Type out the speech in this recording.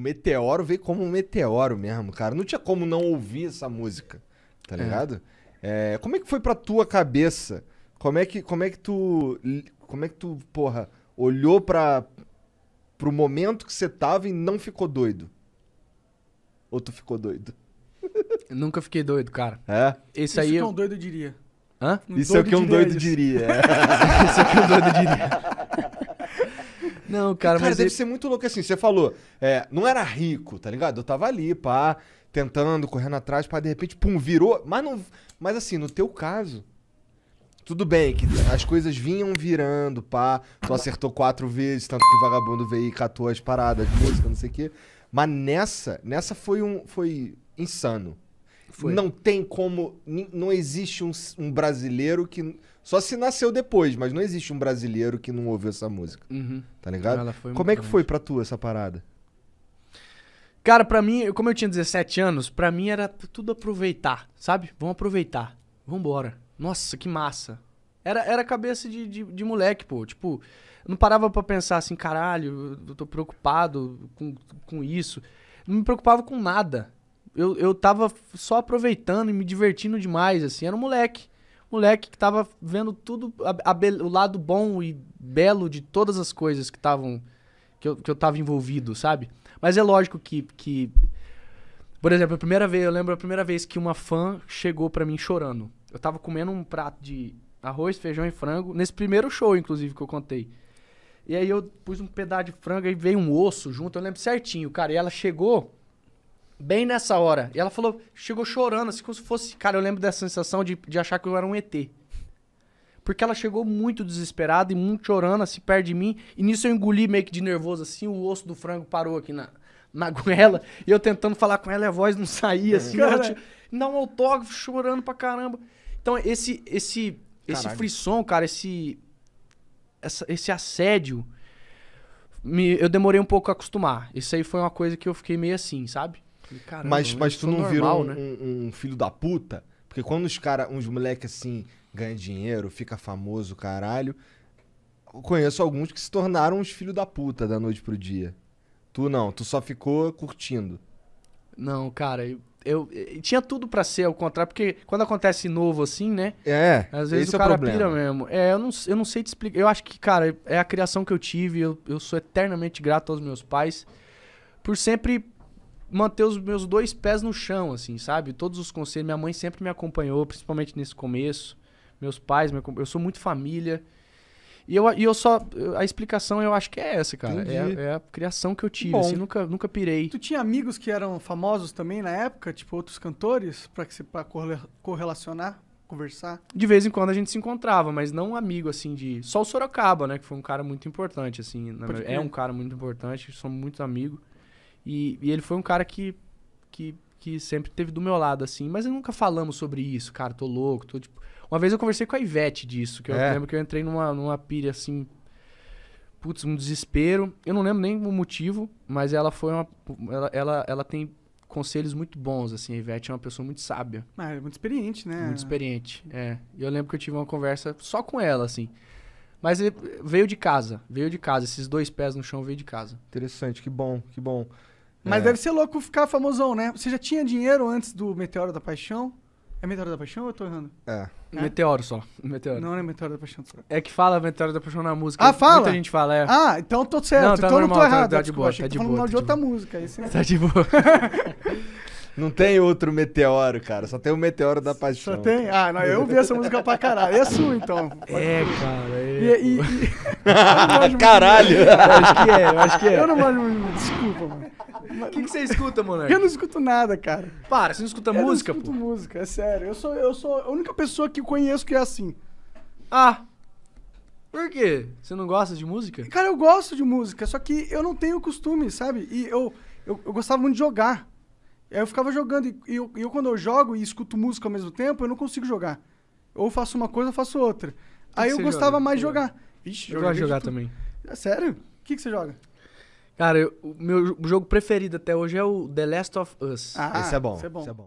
meteoro veio como um meteoro mesmo, cara. Não tinha como não ouvir essa música, tá é. ligado? É. É, como é que foi pra tua cabeça? Como é que, como é que tu. Como é que tu, porra, olhou pra, pro momento que você tava e não ficou doido? Ou tu ficou doido? Eu nunca fiquei doido, cara. É? Isso, Isso aí. Isso que eu... um doido diria. Hã? Um isso é o que um doido diria. É. isso é o que um doido diria. Não, cara, cara mas. deve ele... ser muito louco assim. Você falou, é, não era rico, tá ligado? Eu tava ali, pá, tentando, correndo atrás, pá, de repente, pum, virou. Mas, não, mas assim, no teu caso, tudo bem que as coisas vinham virando, pá. Tu acertou quatro vezes, tanto que o vagabundo veio e catou as paradas, música, não sei o quê. Mas nessa, nessa foi um. Foi insano. Foi. Não tem como. Não existe um, um, brasileiro que. Só se nasceu depois, mas não existe um brasileiro que não ouviu essa música. Uhum. Tá ligado? como é que grande. foi pra tu essa parada? Cara, pra mim, como eu tinha 17 anos, pra mim era tudo aproveitar, sabe? Vamos aproveitar. Vambora. Nossa, que massa. Era, era cabeça de, de, de moleque, pô. Tipo, não parava para pensar assim, caralho, eu tô preocupado com, com isso. Não me preocupava com nada eu, eu tava só aproveitando e me divertindo demais, assim. Era um moleque. Moleque que tava vendo tudo, a, a, o lado bom e belo de todas as coisas que estavam. Que eu, que eu tava envolvido, sabe? Mas é lógico que, que. Por exemplo, a primeira vez, eu lembro a primeira vez que uma fã chegou para mim chorando. Eu tava comendo um prato de arroz, feijão e frango, nesse primeiro show, inclusive, que eu contei. E aí eu pus um pedaço de frango e veio um osso junto, eu lembro certinho, cara. E ela chegou bem nessa hora. E ela falou, chegou chorando, assim como se fosse. Cara, eu lembro dessa sensação de, de achar que eu era um ET. Porque ela chegou muito desesperada e muito chorando, assim, perto de mim. E nisso eu engoli meio que de nervoso, assim, o osso do frango parou aqui na, na goela. E eu tentando falar com ela, a voz não saía, assim. Né? Cara. Ela, dá um autógrafo, chorando pra caramba. Então, esse, esse, Caralho. esse frisson, cara, esse, essa, esse assédio, me, eu demorei um pouco a acostumar. Isso aí foi uma coisa que eu fiquei meio assim, sabe? Caramba, mas, mas tu não normal, virou um, né? um, um, filho da puta? Porque quando os cara, uns moleques assim, ganha dinheiro, fica famoso, caralho. Eu conheço alguns que se tornaram uns filhos da puta da noite pro dia. Tu não, tu só ficou curtindo. Não, cara, eu, eu, eu tinha tudo para ser ao contrário, porque quando acontece novo assim, né? É. Às vezes é o cara é o pira mesmo. É, eu não, eu não sei te explicar. Eu acho que, cara, é a criação que eu tive, eu, eu sou eternamente grato aos meus pais por sempre manter os meus dois pés no chão, assim, sabe? Todos os conselhos. Minha mãe sempre me acompanhou, principalmente nesse começo. Meus pais, eu sou muito família. E eu, e eu só. A explicação eu acho que é essa, cara. É, é, a criação que eu tive, Bom, assim, nunca, nunca pirei. Tu tinha amigos que eram famosos também na época, tipo outros cantores, pra, que, pra correlacionar, conversar? De vez em quando a gente se encontrava, mas não um amigo, assim, de. Só o Sorocaba, né? Que foi um cara muito importante, assim. é um cara muito importante, somos muito amigos. E, e ele foi um cara que, que, que sempre teve do meu lado, assim. Mas nunca falamos sobre isso, cara, tô louco, tô tipo... Uma vez eu conversei com a Ivete disso, que eu é. lembro que eu entrei numa, numa pilha, assim... Putz, um desespero. Eu não lembro nem o motivo, mas ela foi uma... Ela, ela, ela tem conselhos muito bons, assim. A Ivete é uma pessoa muito sábia. Mas ah, é muito experiente, né? Muito experiente, é. E eu lembro que eu tive uma conversa só com ela, assim. Mas veio de casa, veio de casa. Esses dois pés no chão veio de casa. Interessante, que bom, que bom. Mas é. deve ser louco ficar famosão, né? Você já tinha dinheiro antes do Meteoro da Paixão? É Meteoro da Paixão ou eu tô errando? É. é. Meteoro só. Meteoro. Não, não é Meteoro da Paixão. É que fala Meteoro da Paixão na música. Ah, fala? Muita gente fala, é. Ah, então tô certo. Não, tá então normal, não tô tá- errado. Tá, tá de boa, tá de boa. Tá de, de outra boa. música. Esse... Tá de boa. Não tem outro meteoro, cara. Só tem o meteoro da paixão. Só tem? Ah, não, eu vi essa música pra caralho. É sua, então. É, cara. É... E, e, e... Caralho! Eu acho que é, eu acho que é. Eu não manjo muito, desculpa, mano. O que, que você escuta, moleque? Eu não escuto nada, cara. Para, você não escuta eu música, pô? Eu escuto música, é sério. Eu sou, eu sou a única pessoa que conheço que é assim. Ah, por quê? Você não gosta de música? Cara, eu gosto de música, só que eu não tenho costume, sabe? E eu, eu, eu gostava muito de jogar. Eu ficava jogando e eu, eu, quando eu jogo e escuto música ao mesmo tempo, eu não consigo jogar. Ou faço uma coisa, ou faço outra. Que Aí que eu gostava joga? mais de jogar. Vixe, eu gosto de jogar também. É sério? O que, que você joga? Cara, eu, o meu jogo preferido até hoje é o The Last of Us. Ah, esse é bom. Esse é bom. Esse é bom.